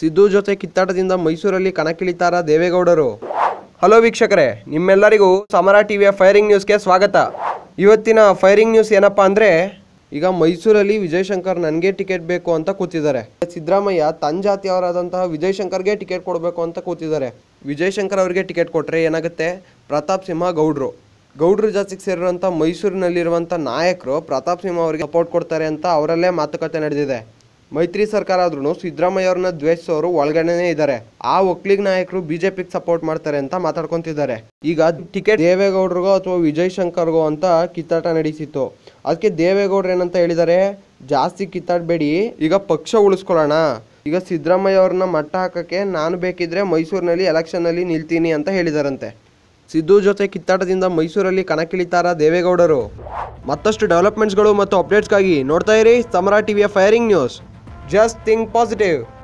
ಸಿದ್ದು ಜೊತೆ ಕಿತ್ತಾಟದಿಂದ ಮೈಸೂರಲ್ಲಿ ಕಣಕ್ಕಿಳಿತಾರ ದೇವೇಗೌಡರು ಹಲೋ ವೀಕ್ಷಕರೇ ನಿಮ್ಮೆಲ್ಲರಿಗೂ ಸಮರ ಟಿವಿಯ ಫೈರಿಂಗ್ ನ್ಯೂಸ್ಗೆ ಸ್ವಾಗತ ಇವತ್ತಿನ ಫೈರಿಂಗ್ ನ್ಯೂಸ್ ಏನಪ್ಪಾ ಅಂದರೆ ಈಗ ಮೈಸೂರಲ್ಲಿ ವಿಜಯಶಂಕರ್ ನನಗೆ ಟಿಕೆಟ್ ಬೇಕು ಅಂತ ಕೂತಿದ್ದಾರೆ ಸಿದ್ದರಾಮಯ್ಯ ತನ್ನ ಜಾತಿಯವರಾದಂತಹ ಶಂಕರ್ಗೆ ಟಿಕೆಟ್ ಕೊಡಬೇಕು ಅಂತ ಕೂತಿದ್ದಾರೆ ವಿಜಯಶಂಕರ್ ಅವರಿಗೆ ಟಿಕೆಟ್ ಕೊಟ್ಟರೆ ಏನಾಗುತ್ತೆ ಪ್ರತಾಪ್ ಸಿಂಹ ಗೌಡ್ರು ಗೌಡ್ರ ಜಾತಿಗೆ ಸೇರಿರುವಂಥ ಮೈಸೂರಿನಲ್ಲಿರುವಂಥ ನಾಯಕರು ಪ್ರತಾಪ್ ಸಿಂಹ ಅವರಿಗೆ ಸಪೋರ್ಟ್ ಕೊಡ್ತಾರೆ ಅಂತ ಅವರಲ್ಲೇ ಮಾತುಕತೆ ನಡೆದಿದೆ ಮೈತ್ರಿ ಸರ್ಕಾರ ಆದ್ರೂ ಸಿದ್ದರಾಮಯ್ಯ ಅವ್ರನ್ನ ದ್ವೇಷಿಸೋರು ಒಳಗಡೆನೇ ಇದ್ದಾರೆ ಆ ಒಕ್ಲಿಗ್ ನಾಯಕರು ಬಿಜೆಪಿಗೆ ಸಪೋರ್ಟ್ ಮಾಡ್ತಾರೆ ಅಂತ ಮಾತಾಡ್ಕೊಂತಿದ್ದಾರೆ ಈಗ ಟಿಕೆಟ್ ದೇವೇಗೌಡರಿಗೋ ಅಥವಾ ವಿಜಯ್ ಶಂಕರ್ಗೋ ಅಂತ ಕಿತ್ತಾಟ ನಡೆಸಿತ್ತು ಅದಕ್ಕೆ ದೇವೇಗೌಡರು ಏನಂತ ಹೇಳಿದ್ದಾರೆ ಜಾಸ್ತಿ ಕಿತ್ತಾಡಬೇಡಿ ಈಗ ಪಕ್ಷ ಉಳಿಸ್ಕೊಳ್ಳೋಣ ಈಗ ಸಿದ್ದರಾಮಯ್ಯ ಅವ್ರನ್ನ ಮಟ್ಟ ಹಾಕಕ್ಕೆ ನಾನು ಬೇಕಿದ್ರೆ ಮೈಸೂರಿನಲ್ಲಿ ಎಲೆಕ್ಷನ್ನಲ್ಲಿ ನಿಲ್ತೀನಿ ಅಂತ ಹೇಳಿದಾರಂತೆ ಸಿದ್ದು ಜೊತೆ ಕಿತ್ತಾಟದಿಂದ ಮೈಸೂರಲ್ಲಿ ಕಣಕ್ಕಿಳಿತಾರ ದೇವೇಗೌಡರು ಮತ್ತಷ್ಟು ಡೆವಲಪ್ಮೆಂಟ್ಸ್ಗಳು ಮತ್ತು ಅಪ್ಡೇಟ್ಸ್ಗಾಗಿ ನೋಡ್ತಾ ಇರಿ ಸಮರಾ ಟಿವಿಯ firing news Just think positive.